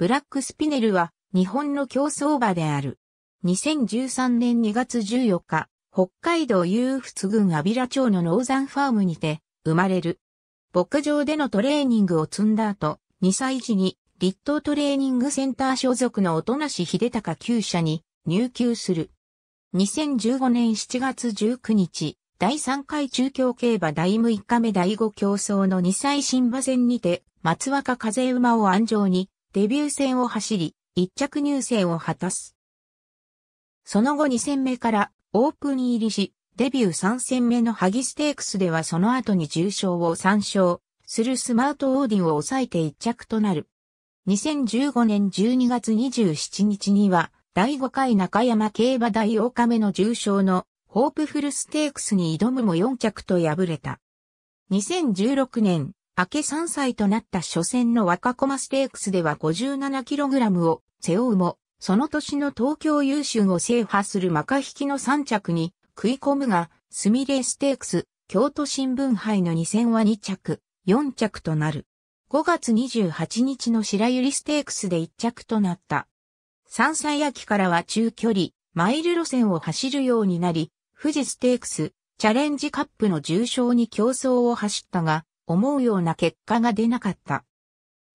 ブラックスピネルは日本の競争馬である。2013年2月14日、北海道有仏郡阿比良町の農山ファームにて生まれる。牧場でのトレーニングを積んだ後、2歳時に立東トレーニングセンター所属の音し秀隆厩舎に入厩する。2015年7月19日、第3回中京競馬第6日目第5競争の2歳新馬戦にて、松若風馬を安城にデビュー戦を走り、一着入選を果たす。その後2戦目からオープン入りし、デビュー3戦目のハギステークスではその後に重賞を3勝するスマートオーディンを抑えて一着となる。2015年12月27日には、第5回中山競馬大岡目の重賞のホープフルステークスに挑むも4着と敗れた。2016年明け3歳となった初戦の若駒ステークスでは 57kg を背負うも、その年の東京優秀を制覇するマカ引きの3着に食い込むが、スミレステークス、京都新聞杯の2戦は2着、4着となる。5月28日の白百合ステークスで1着となった。3歳秋からは中距離、マイル路線を走るようになり、富士ステークス、チャレンジカップの重賞に競争を走ったが、思うような結果が出なかった。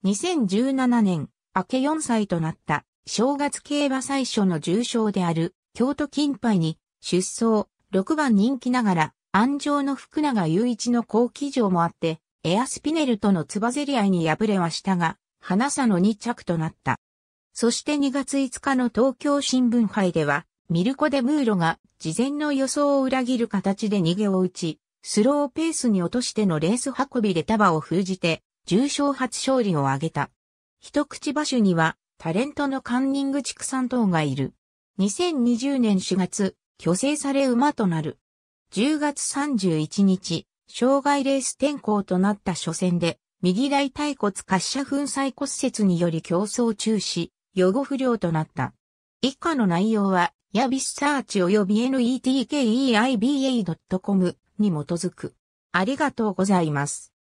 2017年、明け4歳となった正月競馬最初の重賞である京都金杯に出走6番人気ながら安城の福永雄一の好騎乗もあってエアスピネルとのつばぜり合いに敗れはしたが花さの2着となった。そして2月5日の東京新聞杯ではミルコ・デ・ムーロが事前の予想を裏切る形で逃げを打ちスローペースに落としてのレース運びで束を封じて、重賞初勝利を挙げた。一口馬種には、タレントのカンニング畜産等がいる。2020年4月、虚勢され馬となる。10月31日、障害レース転向となった初戦で、右大腿骨滑車粉砕骨折により競争中止、予後不良となった。以下の内容は、ヤビスサーチ及び netkeibA.com に基づく。ありがとうございます。